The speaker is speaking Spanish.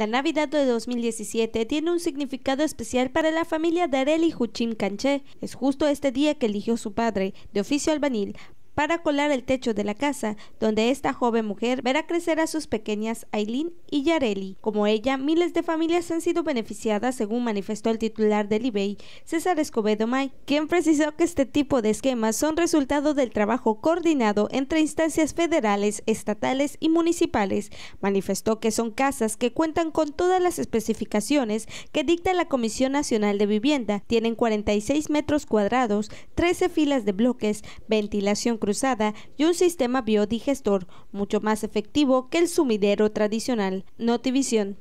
La Navidad de 2017 tiene un significado especial para la familia de Areli Juchim Canché. Es justo este día que eligió su padre, de oficio albanil, para colar el techo de la casa, donde esta joven mujer verá crecer a sus pequeñas Aileen y Yareli. Como ella, miles de familias han sido beneficiadas, según manifestó el titular del eBay, César Escobedo May, quien precisó que este tipo de esquemas son resultado del trabajo coordinado entre instancias federales, estatales y municipales. Manifestó que son casas que cuentan con todas las especificaciones que dicta la Comisión Nacional de Vivienda, tienen 46 metros cuadrados, 13 filas de bloques, ventilación cruzada y un sistema biodigestor mucho más efectivo que el sumidero tradicional. Notivision.